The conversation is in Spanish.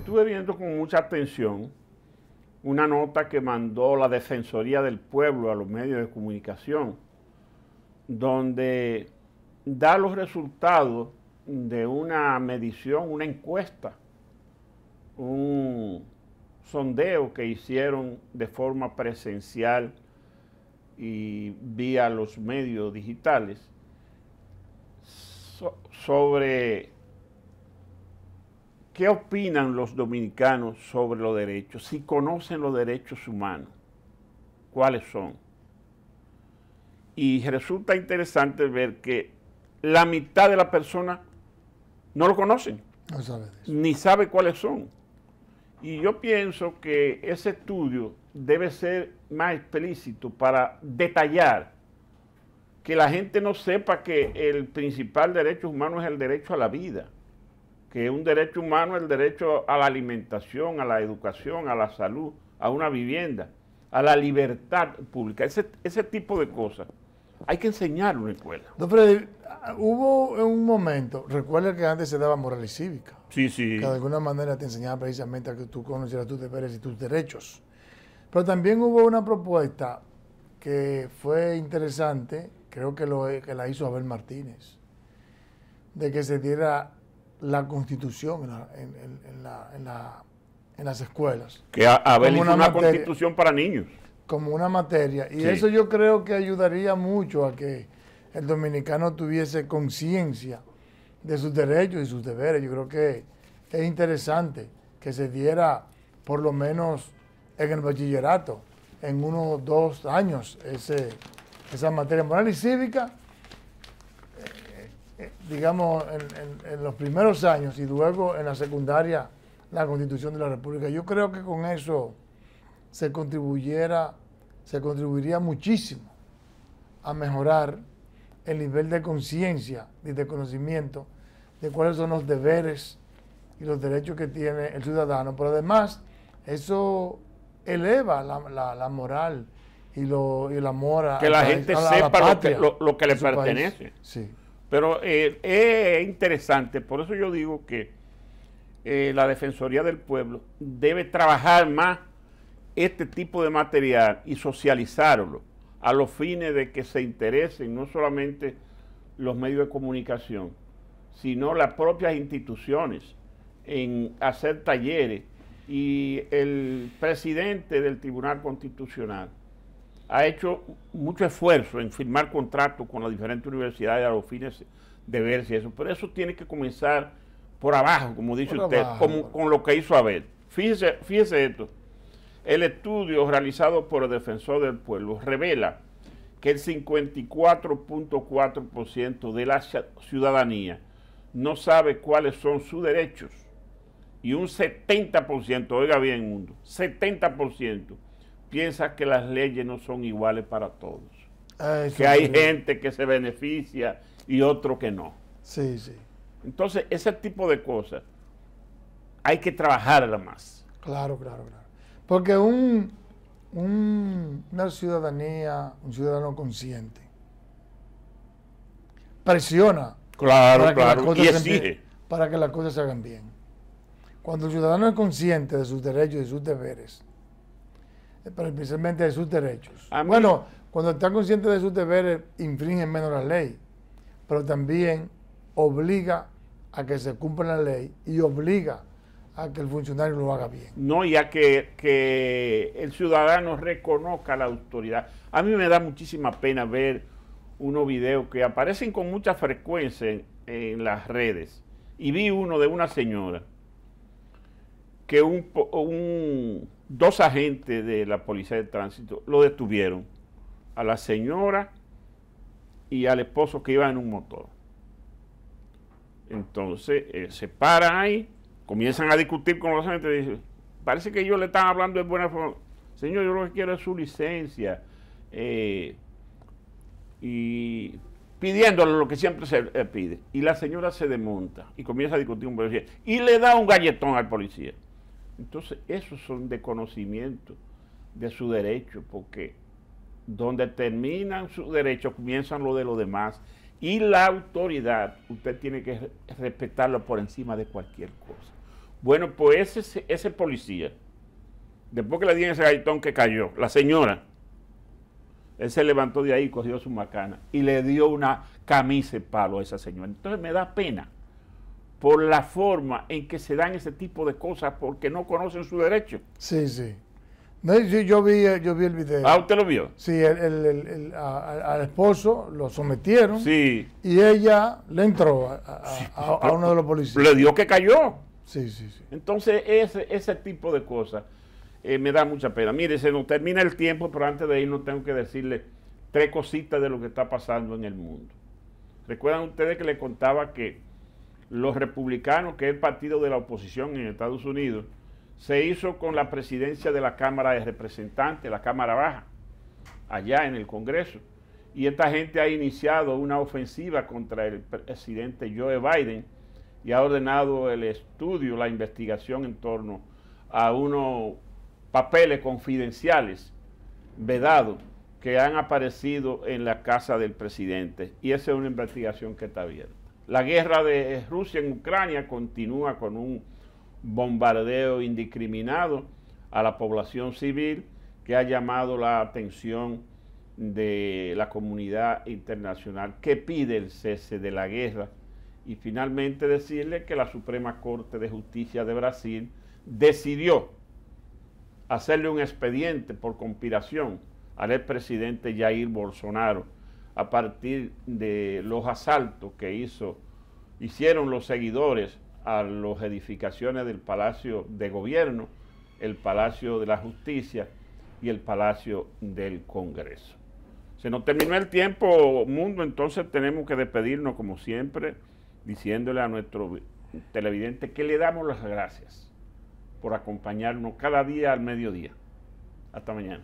Estuve viendo con mucha atención una nota que mandó la Defensoría del Pueblo a los medios de comunicación, donde da los resultados de una medición, una encuesta, un sondeo que hicieron de forma presencial y vía los medios digitales sobre ¿Qué opinan los dominicanos sobre los derechos? Si conocen los derechos humanos, ¿cuáles son? Y resulta interesante ver que la mitad de la persona no lo conocen, ni sabe cuáles son. Y yo pienso que ese estudio debe ser más explícito para detallar que la gente no sepa que el principal derecho humano es el derecho a la vida que un derecho humano es el derecho a la alimentación, a la educación, a la salud, a una vivienda, a la libertad pública, ese, ese tipo de cosas. Hay que enseñar una escuela. Don Freddy, hubo un momento, recuerda que antes se daba moral y cívica. Sí, sí. Que de alguna manera te enseñaba precisamente a que tú conocieras tus deberes y tus derechos. Pero también hubo una propuesta que fue interesante, creo que, lo, que la hizo Abel Martínez, de que se diera la constitución en, las escuelas. Que una, constitución para niños. Como una materia. Y eso yo creo que ayudaría mucho a que el dominicano tuviese conciencia de sus derechos y sus deberes. Yo creo que es interesante que se diera, por lo menos en el bachillerato, en unos dos años, ese, esa materia moral y cívica eh, digamos, en, los primeros años y luego en la secundaria la Constitución de la República. Yo creo que con eso se contribuyera, se contribuiría muchísimo a mejorar el nivel de conciencia y de conocimiento de cuáles son los deberes y los derechos que tiene el ciudadano. Pero además, eso eleva la, la, moral y, lo, y el amor a que la, gente sepa lo que, lo que le pertenece. Sí. Pero eh, es interesante, por eso yo digo que eh, la Defensoría del Pueblo debe trabajar más este tipo de material y socializarlo a los fines de que se interesen no solamente los medios de comunicación, sino las propias instituciones en hacer talleres y el presidente del Tribunal Constitucional ha hecho mucho esfuerzo en firmar contratos con las diferentes universidades a los fines de ver si eso, pero eso tiene que comenzar por abajo, como dice usted, con lo que hizo Abel. Fíjese, fíjese esto. El estudio realizado por el Defensor del Pueblo revela que el 54.4% de la ciudadanía no sabe cuáles son sus derechos y un 70%, oiga bien mundo, 70% piensa que las leyes no son iguales para todos. Ah, que hay gente que se beneficia y otro que no. Sí, sí. Entonces, ese tipo de cosas hay que trabajarla más. Claro, claro, claro. Porque un, una ciudadanía, un ciudadano consciente, presiona claro, para, claro. Que para que las cosas se hagan bien. Cuando el ciudadano es consciente de sus derechos y sus deberes, eh, pero especialmente de sus derechos. bueno, cuando están conscientes de sus deberes, infringen menos la ley, pero también obliga a que se cumpla la ley y obliga a que el funcionario lo haga bien. No, y a que, el ciudadano reconozca la autoridad. A mí me da muchísima pena ver unos videos que aparecen con mucha frecuencia en las redes. Y vi uno de una señora que un, dos agentes de la policía de tránsito lo detuvieron a la señora y al esposo que iba en un motor. Entonces eh, se para ahí, comienzan a discutir con los agentes. parece que ellos le están hablando de buena forma. Señor, yo lo que quiero es su licencia. Eh, y pidiéndole lo que siempre se eh, pide. Y la señora se desmonta y comienza a discutir un policía. Y le da un galletón al policía. Entonces, esos son de conocimiento de su derecho, porque donde terminan sus derechos comienzan lo de los demás. Y la autoridad, usted tiene que respetarlo por encima de cualquier cosa. Bueno, pues ese, policía, después que le dieron ese gaitón que cayó, la señora, él se levantó de ahí, cogió su macana y le dio una camisa de palo a esa señora. Entonces me da pena por la forma en que se dan ese tipo de cosas porque no conocen su derecho. Sí, sí. yo, yo, vi, eh, yo vi el video. Ah, usted lo vio. Sí, el, al esposo lo sometieron. Sí. Y ella le entró a, uno de los policías. Le dio que cayó. Sí, sí, sí. Entonces, ese, ese tipo de cosas eh, me da mucha pena. Mire, se nos termina el tiempo, pero antes de irnos tengo que decirle tres cositas de lo que está pasando en el mundo. Recuerdan ustedes que le contaba que los republicanos, que es el partido de la oposición en Estados Unidos, se hizo con la presidencia de la Cámara de Representantes, la Cámara Baja, allá en el Congreso. Y esta gente ha iniciado una ofensiva contra el presidente Joe Biden y ha ordenado el estudio, la investigación en torno a unos papeles confidenciales vedados que han aparecido en la casa del presidente. Y esa es una investigación que está abierta. La guerra de Rusia en Ucrania continúa con un bombardeo indiscriminado a la población civil que ha llamado la atención de la comunidad internacional que pide el cese de la guerra. Y finalmente decirle que la Suprema Corte de Justicia de Brasil decidió hacerle un expediente por conspiración al expresidente Jair Bolsonaro a partir de los asaltos que hizo, hicieron los seguidores a las edificaciones del Palacio de Gobierno, el Palacio de la Justicia y el Palacio del Congreso. Se nos terminó el tiempo, mundo, entonces tenemos que despedirnos como siempre, diciéndole a nuestro televidente que le damos las gracias por acompañarnos cada día al mediodía. Hasta mañana.